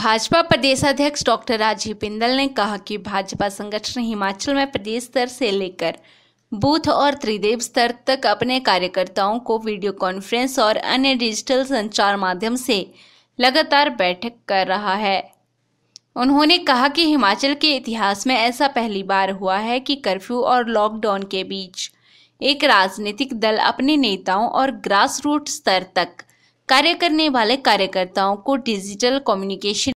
भाजपा प्रदेश अध्यक्ष डॉक्टर राजीव बिंदल ने कहा कि भाजपा संगठन हिमाचल में प्रदेश स्तर से लेकर बूथ और त्रिदेव स्तर तक अपने कार्यकर्ताओं को वीडियो कॉन्फ्रेंस और अन्य डिजिटल संचार माध्यम से लगातार बैठक कर रहा है उन्होंने कहा कि हिमाचल के इतिहास में ऐसा पहली बार हुआ है कि कर्फ्यू और लॉकडाउन के बीच एक राजनीतिक दल अपने नेताओं और ग्रास रूट स्तर तक कार्य करने वाले कार्यकर्ताओं को डिजिटल कम्युनिकेशन